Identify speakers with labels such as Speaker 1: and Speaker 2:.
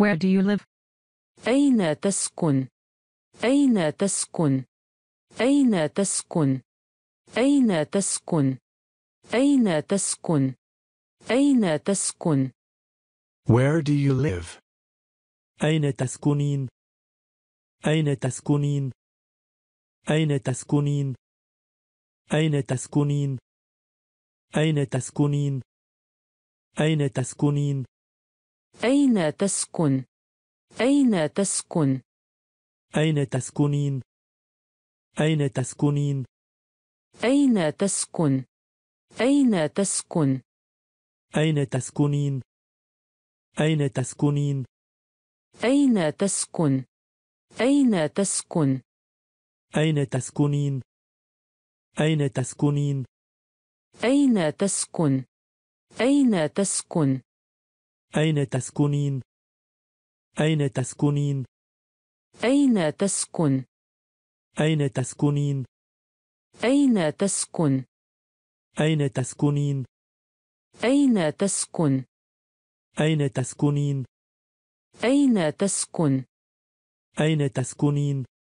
Speaker 1: Where do you live? أين تسكن؟ أين تسكن؟ أين تسكن؟ أين تسكن؟ أين تسكن؟ أين تسكن؟
Speaker 2: Where do you live? أين تسكنين؟ أين تسكنين؟ أين تسكنين؟ أين تسكنين؟ أين تسكنين؟ أين تسكنين؟ أين تسكن؟ أين تسكن؟ أين تسكنين؟ أين تسكنين؟ أين تسكن؟ أين تسكن؟ أين تسكنين؟ أين تسكنين؟ أين تسكن؟ أين تسكن؟ أين تسكنين؟ أين تسكنين؟ أين تسكن؟ أين تسكن؟ أين تسكنين؟ أين تسكنين؟ أين تسكن؟ أين تسكنين؟ أين تسكن؟ أين تسكنين؟ أين تسكن؟ أين تسكنين؟ أين تسكن؟ أين تسكنين؟